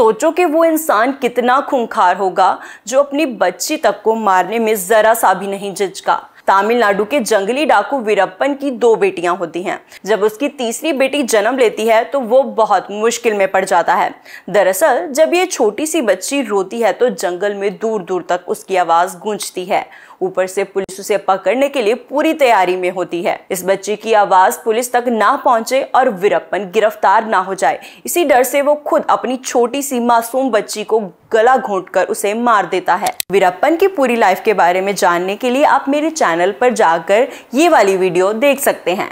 सोचो कि वो इंसान कितना खूंखार होगा जो अपनी बच्ची तक को मारने में ज़रा सा भी नहीं झिझका तमिलनाडु के जंगली डाकू वीरप्पन की दो बेटियां होती हैं जब उसकी तीसरी बेटी जन्म लेती है तो वो बहुत मुश्किल में पड़ जाता है दरअसल जब ये छोटी सी बच्ची रोती है तो जंगल में दूर दूर तक उसकी आवाज गूंजती है ऊपर से पुलिस उसे पकड़ने के लिए पूरी तैयारी में होती है इस बच्ची की आवाज पुलिस तक ना पहुंचे और वीरप्पन गिरफ्तार ना हो जाए इसी डर से वो खुद अपनी छोटी सी मासूम बच्ची को गला घोंटकर उसे मार देता है वीरप्पन की पूरी लाइफ के बारे में जानने के लिए आप मेरे चैनल चैनल पर जाकर ये वाली वीडियो देख सकते हैं